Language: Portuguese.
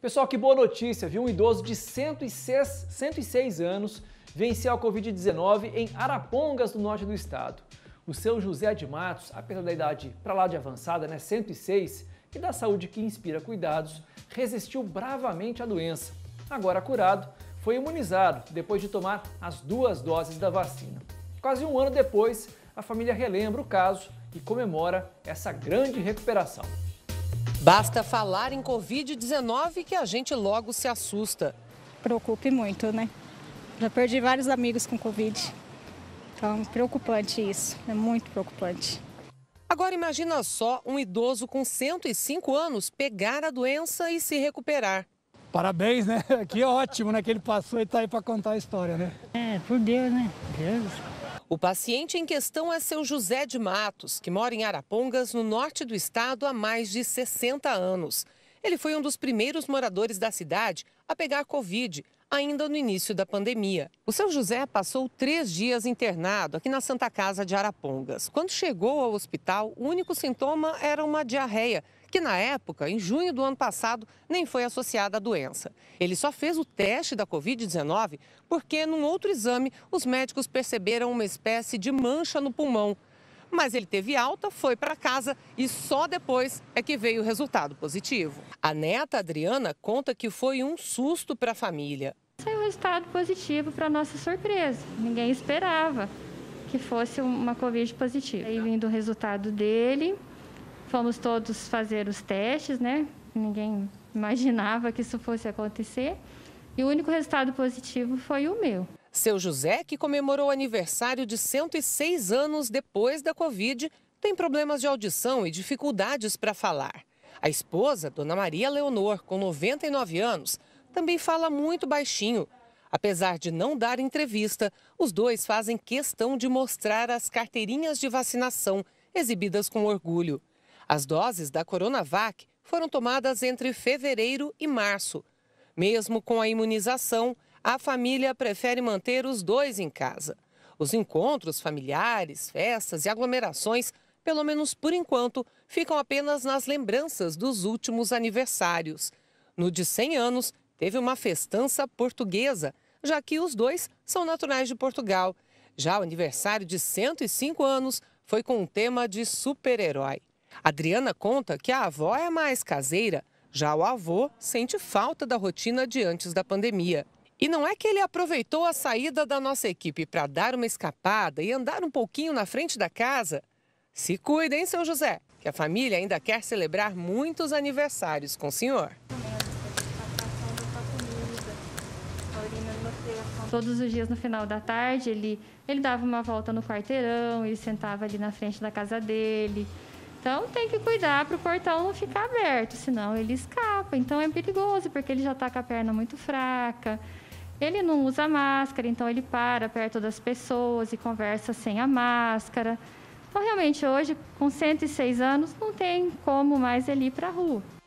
Pessoal, que boa notícia, viu? Um idoso de 106, 106 anos venceu a Covid-19 em Arapongas, no norte do estado. O seu José de Matos, apesar da idade para lá de avançada, né, 106, e da saúde que inspira cuidados, resistiu bravamente à doença. Agora curado, foi imunizado depois de tomar as duas doses da vacina. Quase um ano depois, a família relembra o caso e comemora essa grande recuperação. Basta falar em Covid-19 que a gente logo se assusta. Preocupe muito, né? Já perdi vários amigos com Covid. Então, preocupante isso, é muito preocupante. Agora imagina só um idoso com 105 anos pegar a doença e se recuperar. Parabéns, né? Que ótimo, né? Que ele passou e está aí para contar a história, né? É, por Deus, né? Deus. O paciente em questão é seu José de Matos, que mora em Arapongas, no norte do estado, há mais de 60 anos. Ele foi um dos primeiros moradores da cidade a pegar Covid, ainda no início da pandemia. O seu José passou três dias internado aqui na Santa Casa de Arapongas. Quando chegou ao hospital, o único sintoma era uma diarreia que na época, em junho do ano passado, nem foi associada à doença. Ele só fez o teste da Covid-19 porque, num outro exame, os médicos perceberam uma espécie de mancha no pulmão. Mas ele teve alta, foi para casa e só depois é que veio o resultado positivo. A neta Adriana conta que foi um susto para a família. Saiu um resultado positivo para nossa surpresa. Ninguém esperava que fosse uma Covid positiva. Aí vindo o resultado dele, Fomos todos fazer os testes, né? Ninguém imaginava que isso fosse acontecer. E o único resultado positivo foi o meu. Seu José, que comemorou o aniversário de 106 anos depois da Covid, tem problemas de audição e dificuldades para falar. A esposa, Dona Maria Leonor, com 99 anos, também fala muito baixinho. Apesar de não dar entrevista, os dois fazem questão de mostrar as carteirinhas de vacinação, exibidas com orgulho. As doses da Coronavac foram tomadas entre fevereiro e março. Mesmo com a imunização, a família prefere manter os dois em casa. Os encontros familiares, festas e aglomerações, pelo menos por enquanto, ficam apenas nas lembranças dos últimos aniversários. No de 100 anos, teve uma festança portuguesa, já que os dois são naturais de Portugal. Já o aniversário de 105 anos foi com o tema de super-herói. Adriana conta que a avó é mais caseira, já o avô sente falta da rotina de antes da pandemia. E não é que ele aproveitou a saída da nossa equipe para dar uma escapada e andar um pouquinho na frente da casa. Se cuida, hein, seu José, que a família ainda quer celebrar muitos aniversários com o senhor. Todos os dias no final da tarde, ele, ele dava uma volta no quarteirão e sentava ali na frente da casa dele. Então tem que cuidar para o portão não ficar aberto, senão ele escapa. Então é perigoso, porque ele já está com a perna muito fraca. Ele não usa máscara, então ele para perto das pessoas e conversa sem a máscara. Então, realmente, hoje, com 106 anos, não tem como mais ele ir para a rua.